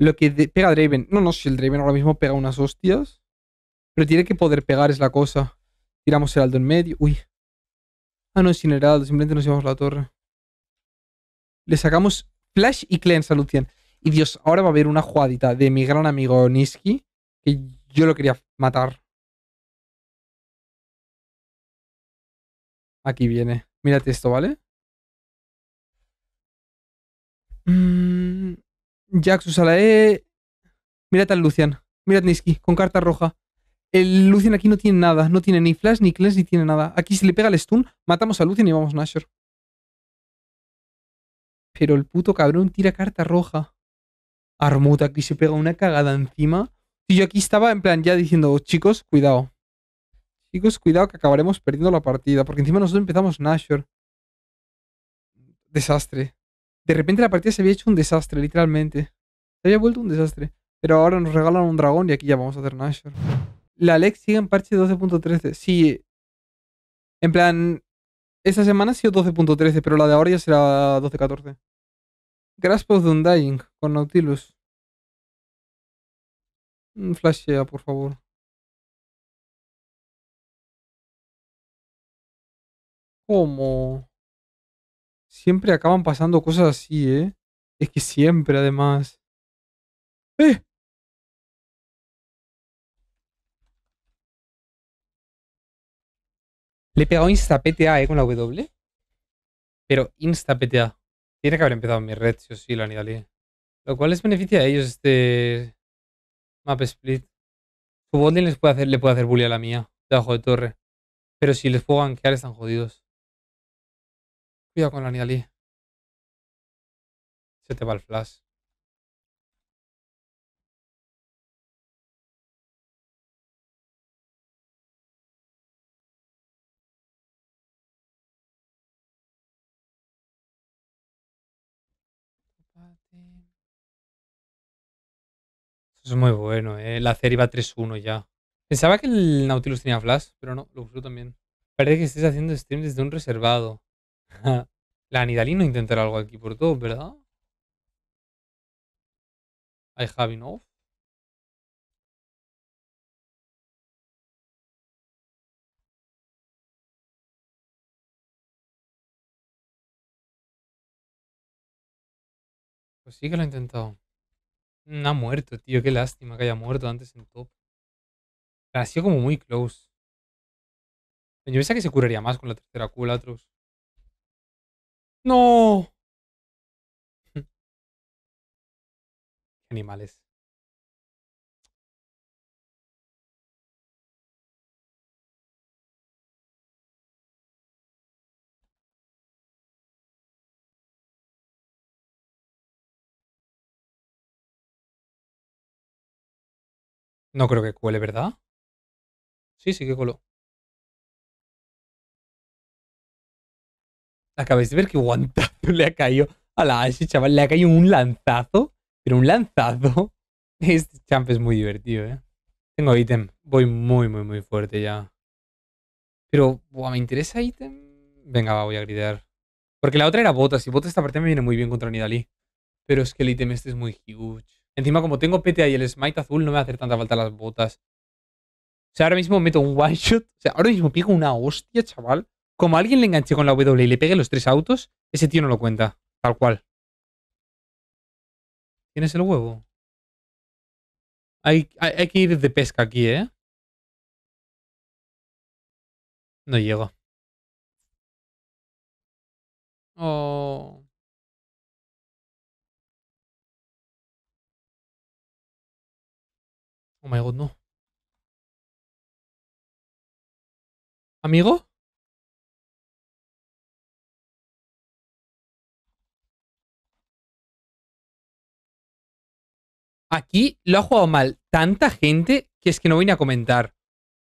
Lo que pega Draven. No, no, si el Draven ahora mismo pega unas hostias. Pero tiene que poder pegar, es la cosa. Tiramos el Aldo en medio. Uy. Ah, no, sin Heraldo. Simplemente nos llevamos la torre. Le sacamos Flash y Cleanse a Lucian. Y Dios, ahora va a haber una jugadita de mi gran amigo Niski. Que yo lo quería matar. Aquí viene. Mírate esto, ¿vale? Mmm. Jax usa la E. Mírate al Lucian. Mírate Niski con carta roja. El Lucian aquí no tiene nada. No tiene ni flash, ni cleanse, ni tiene nada. Aquí si le pega el stun, matamos a Lucian y vamos a Nashor. Pero el puto cabrón tira carta roja. Armuta aquí se pega una cagada encima. Y yo aquí estaba en plan ya diciendo, chicos, cuidado. Chicos, cuidado que acabaremos perdiendo la partida. Porque encima nosotros empezamos Nashor. Desastre. De repente la partida se había hecho un desastre, literalmente. Se había vuelto un desastre. Pero ahora nos regalan un dragón y aquí ya vamos a hacer Nashor. La Lex sigue en parche 12.13. Sí. En plan, esta semana ha sido 12.13, pero la de ahora ya será 12.14. Grasp of Undying con Nautilus. Mm, flashea, por favor. ¿Cómo? siempre acaban pasando cosas así, ¿eh? Es que siempre, además. ¡Eh! Le he pegado insta-PTA, ¿eh? Con la W. Pero insta-PTA. Tiene que haber empezado mi red, si o sí, la Lo cual les beneficia a ellos este map split. Su bonding les puede hacer, le puede hacer bully a la mía, debajo de torre. Pero si les puedo gankear, están jodidos. Cuidado con la Nidalee. Se te va el flash. Eso es muy bueno, ¿eh? La Ceriva va 3-1 ya. Pensaba que el Nautilus tenía flash, pero no, lo usó también. Parece que estás haciendo stream desde un reservado. La anidalina intentará algo aquí por todo, ¿verdad? Hay have Pues sí que lo ha intentado. Mm, ha muerto, tío. Qué lástima que haya muerto antes en top. ha sido como muy close. Yo pensaba que se curaría más con la tercera Q, no. Animales. No creo que cuele, ¿verdad? Sí, sí que coló. acabáis de ver que guantazo le ha caído a la Ashe, chaval. Le ha caído un lanzazo, pero un lanzazo. Este champ es muy divertido, ¿eh? Tengo ítem. Voy muy, muy, muy fuerte ya. Pero, ¿me interesa ítem? Venga, va, voy a gritar. Porque la otra era botas. Y botas esta parte me viene muy bien contra Nidalee. Pero es que el ítem este es muy huge. Encima, como tengo PTA y el smite azul, no me va a hacer tanta falta las botas. O sea, ahora mismo meto un one shot. O sea, ahora mismo pico una hostia, chaval. Como alguien le enganché con la W y le pegue los tres autos, ese tío no lo cuenta. Tal cual. ¿Tienes el huevo? Hay, hay, que ir de pesca aquí, ¿eh? No llego. Oh. Oh my god, no. ¿Amigo? Aquí lo ha jugado mal tanta gente que es que no voy a comentar.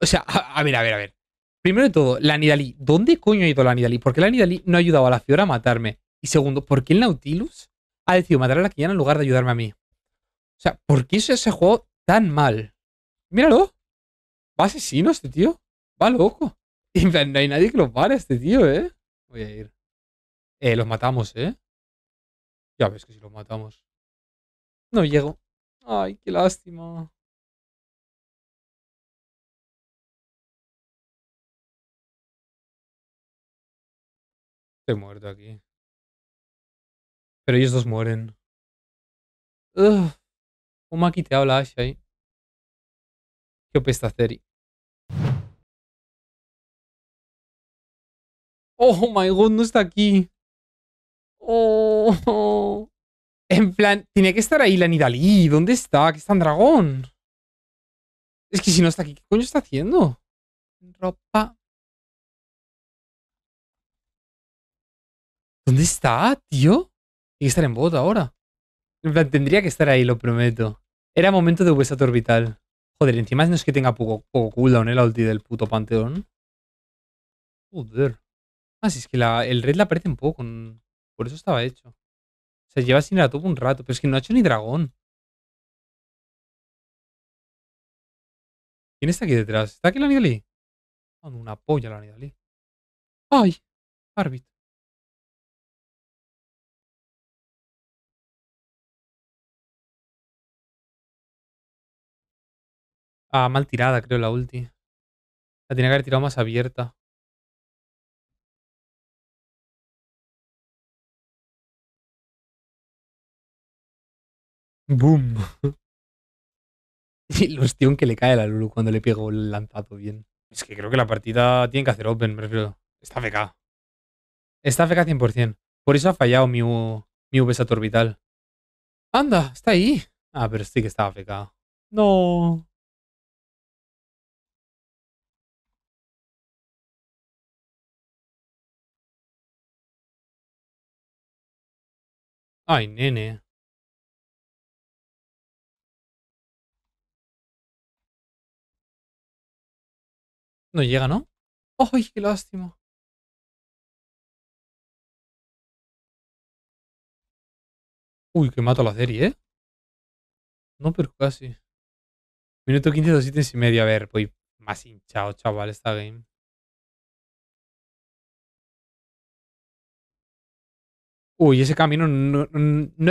O sea, a, ver, a ver, a ver. Primero de todo, la Nidalí. ¿Dónde coño ha ido la ¿Por Porque la Nidalí no ha ayudado a la Fiora a matarme. Y segundo, ¿por qué el Nautilus ha decidido matar a la Kiana en lugar de ayudarme a mí? O sea, ¿por qué se se jugado tan mal? Míralo. Va asesino este tío. Va loco. Y no hay nadie que lo pare este tío, ¿eh? Voy a ir. Eh, los matamos, ¿eh? Ya ves que si los matamos. No llego. Ay, qué lástima. Estoy muerto aquí. Pero ellos dos mueren. ¿Cómo aquí te habla Ash ahí? Qué opesta hacer. Oh my god, no está aquí. Oh. En plan, tiene que estar ahí la Nidalí. ¿Dónde está? ¿Qué está en dragón? Es que si no está aquí, ¿qué coño está haciendo? Ropa. ¿Dónde está, tío? Tiene que estar en bot ahora. En plan, tendría que estar ahí, lo prometo. Era momento de Huesato Orbital. Joder, encima no es que tenga poco, cooldown El ¿eh? ulti del puto Panteón. Joder. Ah, si es que la, el red la un poco. Por eso estaba hecho. Se lleva sin la tuba un rato, pero es que no ha hecho ni dragón. ¿Quién está aquí detrás? ¿Está aquí la Nidalee? Oh, ah, una polla la Nidalee. ¡Ay! Arbit. Ah, mal tirada, creo, la ulti. La tenía que haber tirado más abierta. Boom. Ilusión que le cae a la Lulu cuando le pego el lanzado bien. Es que creo que la partida tiene que hacer open, me refiero. Está feca. Está FK 100%. Por eso ha fallado mi, mi ¡Anda! ¡Está ahí! Ah, pero sí que estaba feca. ¡No! ¡Ay, nene! No llega, ¿no? ¡Ay, qué lástima! Uy, que mato la serie, ¿eh? No, pero casi. Minuto 15, dos y medio. A ver, voy más hinchado, chaval, esta game. Uy, ese camino no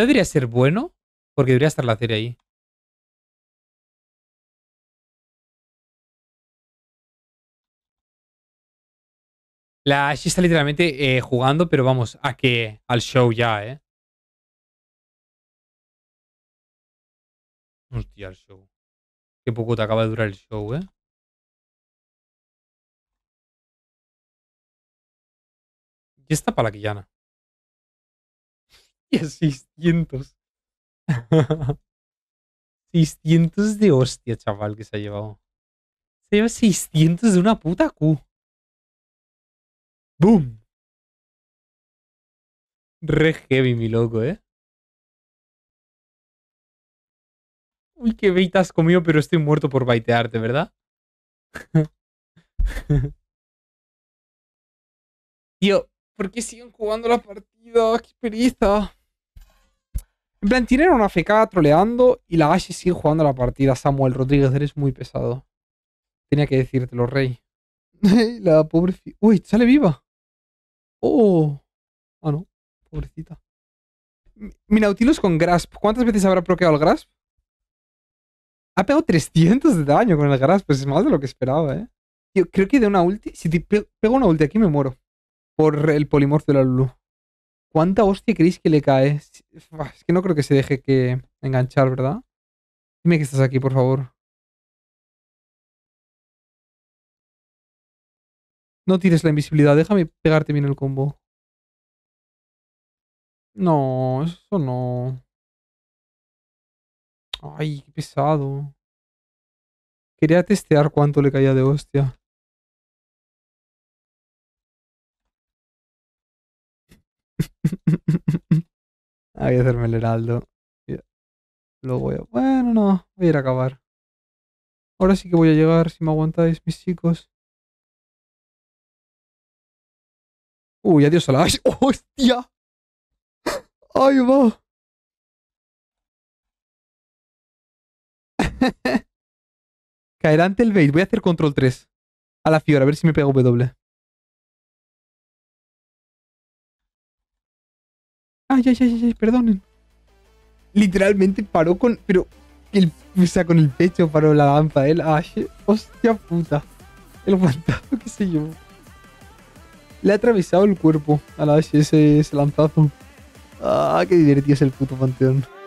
debería ser bueno, porque debería estar la serie ahí. La Ash está literalmente eh, jugando, pero vamos, a que al show ya, ¿eh? Hostia, el show. Qué poco te acaba de durar el show, ¿eh? Y para la Y 600. 600 de hostia, chaval, que se ha llevado. Se lleva 600 de una puta Q. ¡Boom! Re heavy, mi loco, ¿eh? Uy, qué bait has comido, pero estoy muerto por baitearte, ¿verdad? Tío, ¿por qué siguen jugando la partida? ¡Qué pereza! En plan, tienen una FK troleando y la Ashe sigue jugando la partida. Samuel Rodríguez, eres muy pesado. Tenía que decírtelo, rey. la pobre... Uy, sale viva. Oh. Ah, no. Pobrecita. Mi Nautilus con Grasp. ¿Cuántas veces habrá bloqueado el Grasp? Ha pegado 300 de daño con el Grasp. Pues es más de lo que esperaba, ¿eh? Yo creo que de una ulti... Si pego una ulti aquí me muero. Por el polimorfo de la Lulu. ¿Cuánta hostia creéis que le cae? Es que no creo que se deje que enganchar, ¿verdad? Dime que estás aquí, por favor. No tires la invisibilidad, déjame pegarte bien el combo. No, eso no. Ay, qué pesado. Quería testear cuánto le caía de hostia. Hay ah, a hacerme el heraldo. Lo voy a... Bueno, no, voy a ir a acabar. Ahora sí que voy a llegar, si me aguantáis, mis chicos. Uy, adiós a la Ash. ¡Hostia! ¡Ay, va! Caerá ante el bait. Voy a hacer control 3. A la Fiora, a ver si me pego W. Ay, ay, ay, ay, perdonen. Literalmente paró con... Pero... El, o sea, con el pecho paró la lanza. El Ash. Hostia puta. El guantazo ¿Qué se yo? le ha atravesado el cuerpo a la vez ese, lanzazo. Ah, qué divertido es el puto panteón.